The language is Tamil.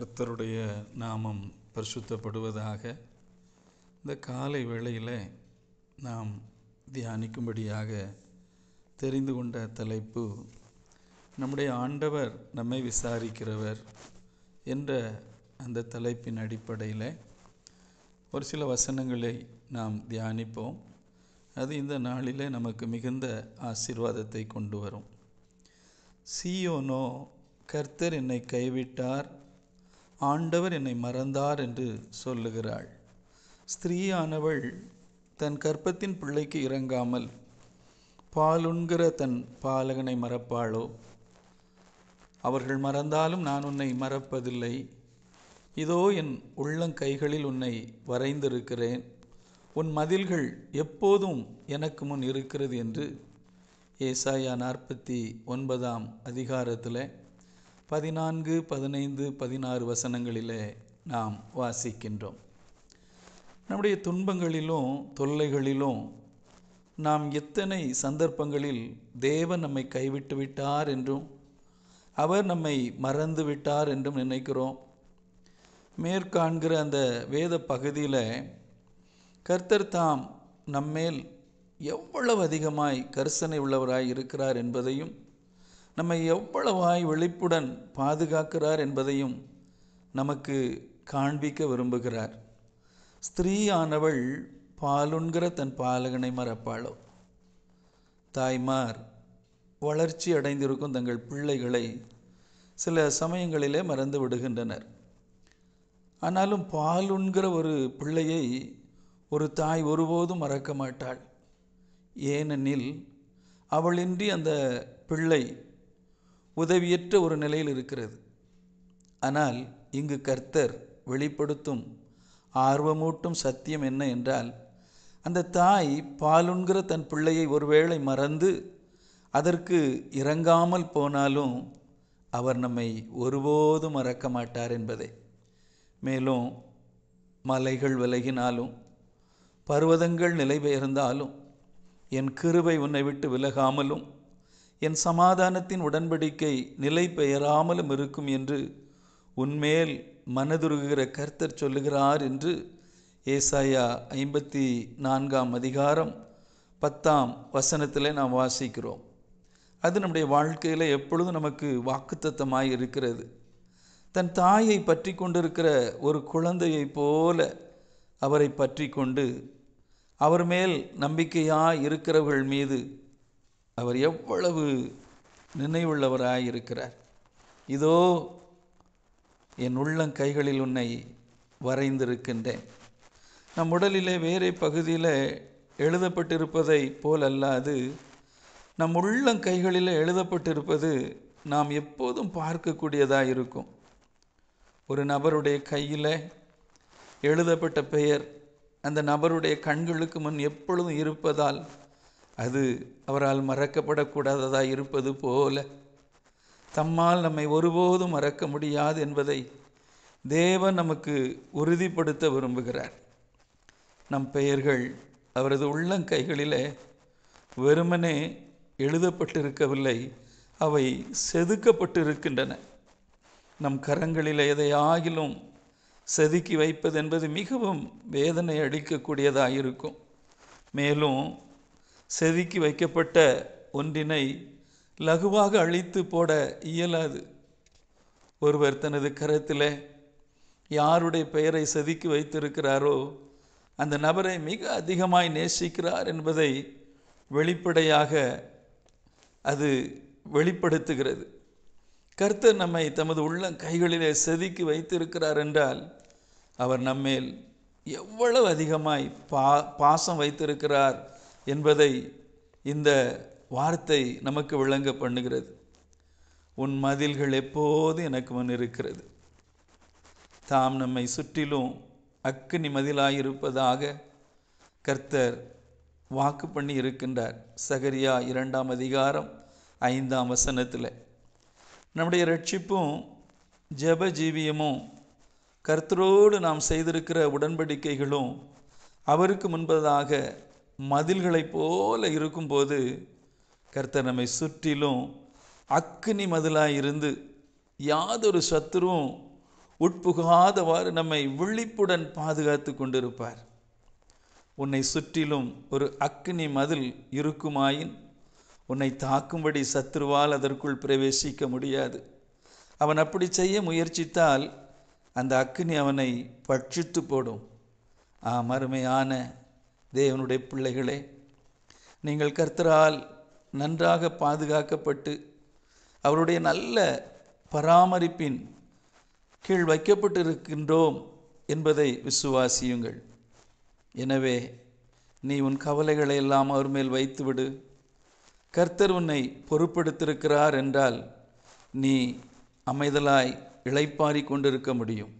கர்த்தருடைய நாமம் பரிசுத்தப்படுவதாக இந்த காலை வேளையில் நாம் தியானிக்கும்படியாக தெரிந்து கொண்ட தலைப்பு நம்முடைய ஆண்டவர் நம்மை விசாரிக்கிறவர் என்ற அந்த தலைப்பின் அடிப்படையில் ஒரு சில வசனங்களை நாம் தியானிப்போம் அது இந்த நாளில் நமக்கு மிகுந்த ஆசீர்வாதத்தை கொண்டு வரும் சியோனோ கர்த்தர் என்னை கைவிட்டார் ஆண்டவர் என்னை மறந்தார் என்று சொல்லுகிறாள் ஸ்திரீயானவள் தன் கற்பத்தின் பிள்ளைக்கு இறங்காமல் பாலுண்கிற தன் பாலகனை மறப்பாளோ அவர்கள் மறந்தாலும் நான் உன்னை மறப்பதில்லை இதோ என் உள்ளங்கைகளில் உன்னை வரைந்திருக்கிறேன் உன் மதில்கள் எப்போதும் எனக்கு முன் இருக்கிறது என்று ஏசாயா நாற்பத்தி ஒன்பதாம் அதிகாரத்தில் பதினான்கு பதினைந்து பதினாறு வசனங்களிலே நாம் வாசிக்கின்றோம் நம்முடைய துன்பங்களிலும் தொல்லைகளிலும் நாம் எத்தனை சந்தர்ப்பங்களில் தேவன் நம்மை கைவிட்டு விட்டார் என்றும் அவர் நம்மை மறந்து விட்டார் என்றும் நினைக்கிறோம் மேற்காண்கிற அந்த வேத பகுதியில் கர்த்தர் தாம் நம்மேல் எவ்வளவு அதிகமாய் கரிசனை உள்ளவராய் இருக்கிறார் என்பதையும் நம்மை எவ்வளவாய் வெளிப்புடன் பாதுகாக்கிறார் என்பதையும் நமக்கு காண்பிக்க விரும்புகிறார் ஸ்திரீயானவள் பாலுண்கிற தன் பாலகனை மறப்பாளோ தாய்மார் வளர்ச்சி அடைந்திருக்கும் தங்கள் பிள்ளைகளை சில சமயங்களிலே மறந்து விடுகின்றனர் ஆனாலும் பாலுண்கிற ஒரு பிள்ளையை ஒரு தாய் ஒருபோதும் மறக்க மாட்டாள் ஏனெனில் அவளின்றி அந்த பிள்ளை உதவியற்ற ஒரு நிலையில் இருக்கிறது ஆனால் இங்கு கர்த்தர் வெளிப்படுத்தும் ஆர்வமூட்டும் சத்தியம் என்ன என்றால் அந்த தாய் பாலுண்கிற தன் பிள்ளையை ஒருவேளை மறந்து அதற்கு இறங்காமல் போனாலும் அவர் நம்மை ஒருபோதும் மறக்க மாட்டார் என்பதை மேலும் மலைகள் விலகினாலும் பருவதங்கள் நிலை பெயர்ந்தாலும் என் கிருவை உன்னை விட்டு விலகாமலும் என் சமாதானத்தின் உடன்படிக்கை நிலை பெயராமலும் இருக்கும் என்று உன்மேல் மனதுருகிற கர்த்தர் சொல்லுகிறார் என்று ஏசாயா ஐம்பத்தி நான்காம் அதிகாரம் பத்தாம் வசனத்தில் நாம் வாசிக்கிறோம் அது நம்முடைய வாழ்க்கையில் எப்பொழுதும் நமக்கு வாக்குத்தத்தமாய் இருக்கிறது தன் தாயை பற்றி கொண்டிருக்கிற ஒரு குழந்தையைப் போல அவரை பற்றி கொண்டு அவர் மேல் நம்பிக்கையாக இருக்கிறவர்கள் மீது அவர் எவ்வளவு நினைவுள்ளவராய் இருக்கிறார் இதோ என் உள்ளம் கைகளில் உன்னை வரைந்திருக்கின்றேன் நம் உடலிலே வேறே பகுதியில் எழுதப்பட்டிருப்பதை போல் அல்லாது நம் உள்ளம் கைகளில் எழுதப்பட்டிருப்பது நாம் எப்போதும் பார்க்கக்கூடியதாக இருக்கும் ஒரு நபருடைய கையில் எழுதப்பட்ட பெயர் அந்த நபருடைய கண்களுக்கு முன் எப்பொழுதும் இருப்பதால் அது அவரால் மறக்கப்படக்கூடாததாக இருப்பது போல தம்மால் நம்மை ஒருபோதும் மறக்க முடியாது என்பதை தேவன் நமக்கு உறுதிப்படுத்த விரும்புகிறார் நம் பெயர்கள் அவரது உள்ளங்கைகளில் வெறுமனே எழுதப்பட்டிருக்கவில்லை அவை செதுக்கப்பட்டிருக்கின்றன நம் கரங்களில் எதையாகிலும் செதுக்கி வைப்பது என்பது மிகவும் வேதனை அளிக்கக்கூடியதாக இருக்கும் மேலும் செதுக்கி வைக்கப்பட்ட ஒன்றினை லகுவாக அழித்து போட இயலாது ஒருவர் தனது கரத்தில் யாருடைய பெயரை செதுக்கி வைத்திருக்கிறாரோ அந்த நபரை மிக அதிகமாய் நேசிக்கிறார் என்பதை வெளிப்படையாக அது வெளிப்படுத்துகிறது கர்த்தர் நம்மை தமது உள்ள கைகளிலே செதுக்கி வைத்திருக்கிறார் என்றால் அவர் நம்மேல் எவ்வளவு அதிகமாய் பா பாசம் வைத்திருக்கிறார் என்பதை இந்த வார்த்தை நமக்கு விளங்க பண்ணுகிறது உன் மதில்கள் எப்போது எனக்கு முன் இருக்கிறது தாம் நம்மை சுற்றிலும் அக்னி மதிலாயிருப்பதாக கர்த்தர் வாக்கு பண்ணி இருக்கின்றார் சகரியா இரண்டாம் அதிகாரம் ஐந்தாம் வசனத்தில் நம்முடைய ரட்சிப்பும் ஜப ஜீவியமும் கர்த்தரோடு நாம் செய்திருக்கிற உடன்படிக்கைகளும் அவருக்கு முன்பதாக மதில்களைப் போல இருக்கும்போது கர்த்தர் நம்மை சுற்றிலும் அக்னி மதிலாக இருந்து யாதொரு சத்துருவும் உட்புகாதவாறு நம்மை விழிப்புடன் பாதுகாத்து கொண்டிருப்பார் உன்னை சுற்றிலும் ஒரு அக்னி மதில் இருக்குமாயின் உன்னை தாக்கும்படி சத்ருவால் அதற்குள் பிரவேசிக்க முடியாது அவன் அப்படி செய்ய முயற்சித்தால் அந்த அக்னி அவனை பட்சித்து போடும் ஆ மருமையான தேவனுடைய பிள்ளைகளே நீங்கள் கர்த்தரால் நன்றாக பாதுகாக்கப்பட்டு அவருடைய நல்ல பராமரிப்பின் கீழ் வைக்கப்பட்டிருக்கின்றோம் என்பதை விசுவாசியுங்கள் எனவே நீ உன் கவலைகளை எல்லாம் அவர் மேல் வைத்துவிடு கர்த்தர் உன்னை பொறுப்படுத்திருக்கிறார் என்றால் நீ அமைதலாய் இழைப்பாரி கொண்டிருக்க முடியும்